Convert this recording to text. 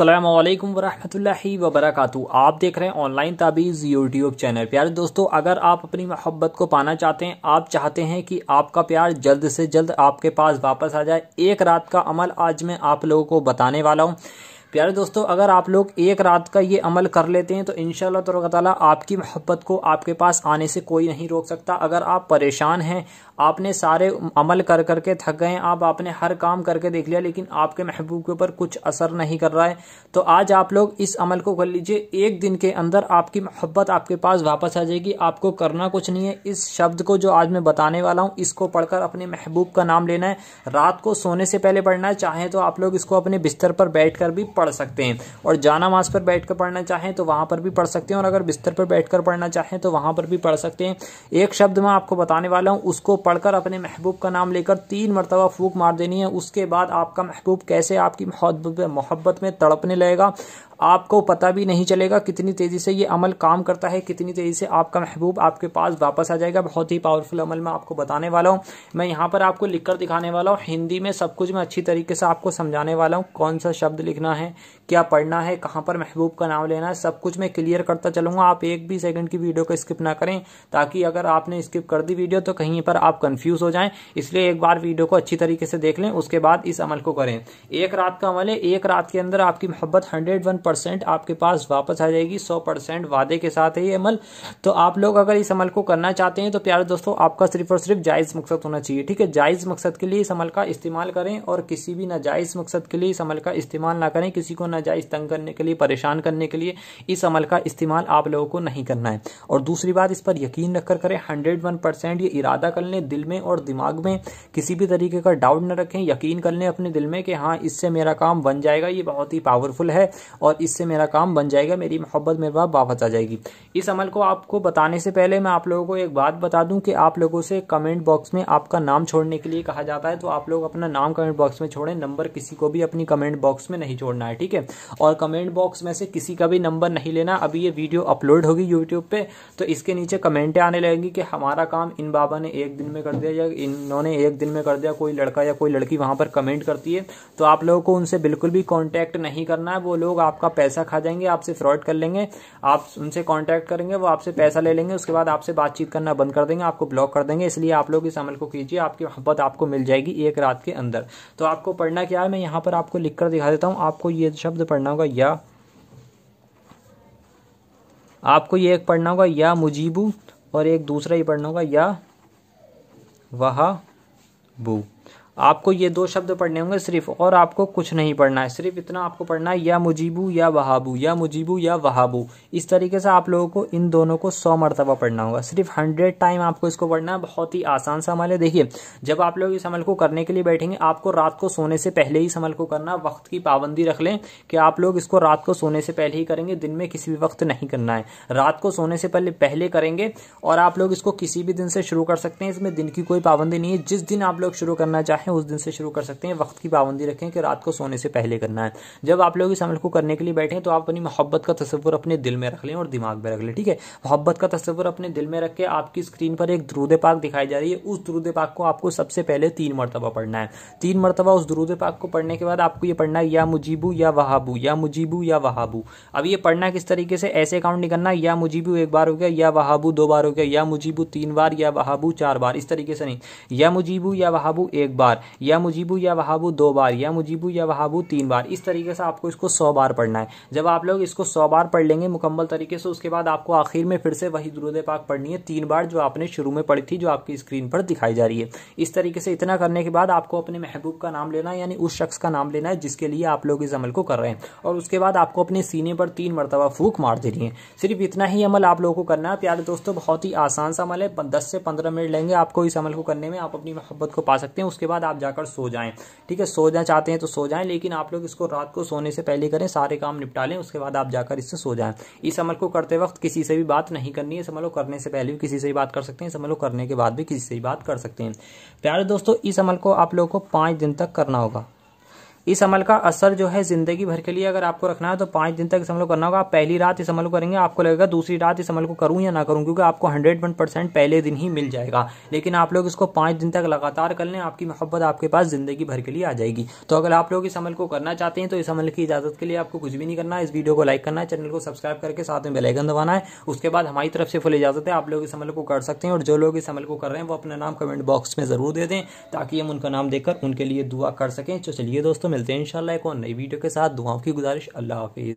अल्लाम वरहमतुल्लाहि वबरक आप देख रहे हैं ऑनलाइन ताबीज़ यूट्यूब चैनल प्यारे दोस्तों अगर आप अपनी मोहब्बत को पाना चाहते हैं आप चाहते हैं कि आपका प्यार जल्द से जल्द आपके पास वापस आ जाए एक रात का अमल आज मैं आप लोगों को बताने वाला हूँ प्यारे दोस्तों अगर आप लोग एक रात का ये अमल कर लेते हैं तो इन ताला आपकी मोहब्बत को आपके पास आने से कोई नहीं रोक सकता अगर आप परेशान हैं आपने सारे अमल कर करके थक गए आप आपने हर काम करके देख लिया लेकिन आपके महबूब के ऊपर कुछ असर नहीं कर रहा है तो आज आप लोग इस अमल को कर लीजिए एक दिन के अंदर आपकी मोहब्बत आपके पास वापस आ जाएगी आपको करना कुछ नहीं है इस शब्द को जो आज मैं बताने वाला हूँ इसको पढ़कर अपने महबूब का नाम लेना है रात को सोने से पहले पढ़ना है चाहें तो आप लोग इसको अपने बिस्तर पर बैठ कर भी पढ़ सकते हैं और जानामाज पर बैठ कर पढ़ना चाहें तो वहाँ पर भी पढ़ सकते हैं और अगर बिस्तर पर बैठ कर पढ़ना चाहें तो वहाँ पर भी पढ़ सकते हैं एक शब्द मैं आपको बताने वाला हूँ उसको पढ़कर अपने महबूब का नाम लेकर तीन मरतबा फूक मार देनी है उसके बाद आपका महबूब कैसे आपकी मोहब्बत में तड़पने लगेगा आपको पता भी नहीं चलेगा कितनी तेज़ी से ये अमल काम करता है कितनी तेज़ी से आपका महबूब आपके पास वापस आ जाएगा बहुत ही पावरफुल अमल मैं आपको बताने वाला हूँ मैं यहाँ पर आपको लिख कर दिखाने वाला हूँ हिंदी में सब कुछ मैं अच्छी तरीके से आपको समझाने वाला हूँ कौन सा शब्द लिखना है क्या पढ़ना है कहाँ पर महबूब का नाम लेना है सब कुछ मैं क्लियर करता चलूँगा आप एक भी सेकंड की वीडियो को स्किप ना करें ताकि अगर आपने स्किप कर दी वीडियो तो कहीं पर आप कन्फ्यूज हो जाए इसलिए एक बार वीडियो को अच्छी तरीके से देख लें उसके बाद इस अमल को करें एक रात का अमल है एक रात के अंदर आपकी मोहब्बत हंड्रेड वन परसेंट आपके पास वापस आ जाएगी सौ परसेंट वादे के साथ है ये अमल तो आप लोग अगर इस अमल को करना चाहते हैं तो प्यारे दोस्तों आपका सिर्फ और सिर्फ जायज़ मकसद होना चाहिए ठीक है जायज़ मकसद के लिए इस अमल का इस्तेमाल करें और किसी भी नाजायज़ मकसद के लिए इस अमल का इस्तेमाल ना करें किसी को नाजायज़ तंग करने के लिए परेशान करने के लिए इस अमल का इस्तेमाल आप लोगों को नहीं करना है और दूसरी बात इस पर यकीन रखकर करें हंड्रेड वन परसेंट ये इरादा कर लें दिल में और दिमाग में किसी भी तरीके का डाउट न रखें यकीन कर लें अपने दिल में कि हाँ इससे मेरा काम बन जाएगा ये बहुत ही पावरफुल है और इससे मेरा काम बन जाएगा मेरी मोहब्बत मेरे पास वापस आ जाएगी इस अमल को आपको बताने से पहले मैं आप लोगों को एक बात बता दूं कि आप लोगों से कमेंट बॉक्स में आपका नाम छोड़ने के लिए कहा जाता है तो आप लोग अपना नाम कमेंट बॉक्स में छोड़ें नंबर किसी को भी अपनी कमेंट बॉक्स में नहीं छोड़ना है ठीक है और कमेंट बॉक्स में से किसी का भी नंबर नहीं लेना अभी ये वीडियो अपलोड होगी यूट्यूब पर तो इसके नीचे कमेंटें आने लगेंगी कि हमारा काम इन बाबा ने एक दिन में कर दिया या इन्होंने एक दिन में कर दिया कोई लड़का या कोई लड़की वहाँ पर कमेंट करती है तो आप लोगों को उनसे बिल्कुल भी कॉन्टैक्ट नहीं करना है वो लोग आप आपका पैसा खा जाएंगे आपसे फ्रॉड कर लेंगे आप उनसे कॉन्टैक्ट करेंगे वो आपसे पैसा ले लेंगे उसके बाद आपसे बातचीत करना बंद कर देंगे आपको ब्लॉक कर देंगे इसलिए आप लोग इस अमल को कीजिए आपकी मोहब्बत आपको मिल जाएगी एक रात के अंदर तो आपको पढ़ना क्या है मैं यहाँ पर आपको लिख कर दिखा देता हूँ आपको ये शब्द पढ़ना होगा या आपको ये एक पढ़ना होगा या मुजीबू और एक दूसरा ही पढ़ना होगा या वहा बू आपको ये दो शब्द पढ़ने होंगे सिर्फ और आपको कुछ नहीं पढ़ना है सिर्फ इतना आपको पढ़ना है या मुजीबू या वहाबू या मुजीबू या वहाबू इस तरीके से आप लोगों को इन दोनों को सौ मरतबा पढ़ना होगा सिर्फ हंड्रेड टाइम आपको इसको पढ़ना है बहुत ही आसान सा अमल है देखिए जब आप लोग इस अमल को करने के लिए बैठेंगे आपको रात को सोने से पहले ही इस अमल को करना वक्त की पाबंदी रख लें कि आप लोग इसको रात को सोने से पहले ही करेंगे दिन में किसी भी वक्त नहीं करना है रात को सोने से पहले पहले करेंगे और आप लोग इसको किसी भी दिन से शुरू कर सकते हैं इसमें दिन की कोई पाबंदी नहीं है जिस दिन आप लोग शुरू करना चाहें चाहें उस दिन से शुरू कर सकते हैं वक्त की पाबंदी रखें कि रात को सोने से पहले करना है जब आप लोग इस अमल को करने के लिए बैठे तो आप अपनी मोहब्बत का तस्वर अपने दिल में रख लें और दिमाग में रख लें ठीक है मोहब्बत का तस्वर अपने दिल में रख के आपकी स्क्रीन पर एक द्रूद पाक दिखाई जा रही है उस द्रूद पाक को आपको सबसे पहले तीन मरतबा पढ़ना है तीन मरतबा उस द्रूद पाक को पढ़ने के बाद आपको यह पढ़ना है या मुजीबू या वहाबू या मुजीबू या वहाबू अब ये पढ़ना किस तरीके से ऐसे अकाउंट निकलना या मुजीबू एक बार हो गया या वहाबू दो बार हो गया या मुजीबू तीन बार या वहाबू चार बार इस तरीके से नहीं या मुजीबू या वहाबू एक बार बार या मुजीबू या वहाबू दो बार या मुजीबू या वहाबू तीन बार इस तरीके से आपको इसको सौ बार पढ़ना है जब आप लोग इसको सौ बार पढ़ लेंगे मुकम्मल तरीके से उसके बाद आपको आखिर में फिर से वही दुरुद पाक पढ़नी है तीन बार जो आपने शुरू में पढ़ी थी जो आपकी स्क्रीन पर दिखाई जा रही है इस तरीके से इतना करने के बाद आपको अपने महबूब का नाम लेना है यानी उस शख्स का नाम लेना है जिसके लिए आप लोग इस अमल को कर रहे हैं और उसके बाद आपको अपने सीने पर तीन मरतबा फूक मार देनी है सिर्फ इतना ही अमल आप लोगों को करना है प्यारे दोस्तों बहुत ही आसान सा अमल है दस से पंद्रह मिनट लेंगे आपको इस अमल को करने में आप अपनी मोहब्बत को पा सकते हैं उसके बाद बाद आप जाकर सो जाएं ठीक है सोना चाहते हैं तो सो जाएं लेकिन आप लोग इसको रात को सोने से पहले करें सारे काम निपटा लें उसके बाद आप जाकर इससे सो जाएं इस अमल को करते वक्त किसी से भी बात नहीं करनी है इस अमल को करने से पहले भी किसी से भी बात कर सकते हैं इस अमल को करने के बाद भी किसी से भी बात कर सकते हैं प्यारे दोस्तों इस अमल को आप लोग को पाँच दिन तक करना होगा इस अमल का असर जो है ज़िंदगी भर के लिए अगर आपको रखना है तो पांच दिन तक इस अमल को करना होगा आप पहली रात इस अमल को करेंगे आपको लगेगा दूसरी रात इस अमल को करूँ या ना करूँ क्योंकि आपको हंड्रेड वन परसेंट पहले दिन ही मिल जाएगा लेकिन आप लोग इसको पांच दिन तक लगातार कर लें आपकी मोहब्बत आपके पास ज़िंदगी भर के लिए आ जाएगी तो अगर आप लोग इस अमल को करना चाहते हैं तो इस अमल की इजाज़त के लिए आपको कुछ भी नहीं करना है इस वीडियो को लाइक करना है चैनल को सब्सक्राइब करके साथ में बेलाइकन दबाना है उसके बाद हमारी तरफ से फुल इजाज़त है आप लोग इस अमल को कर सकते हैं और जो लोग इस अमल को कर रहे हैं वो अपना नाम कमेंट बॉक्स में ज़रूर दे दें ताकि हम उनका नाम देखकर उनके लिए दुआ कर सकें तो चलिए दोस्तों मिलते हैं इंशाल्लाह एक और नई वीडियो के साथ दुआओं की गुजारिश अल्लाह हाफिज़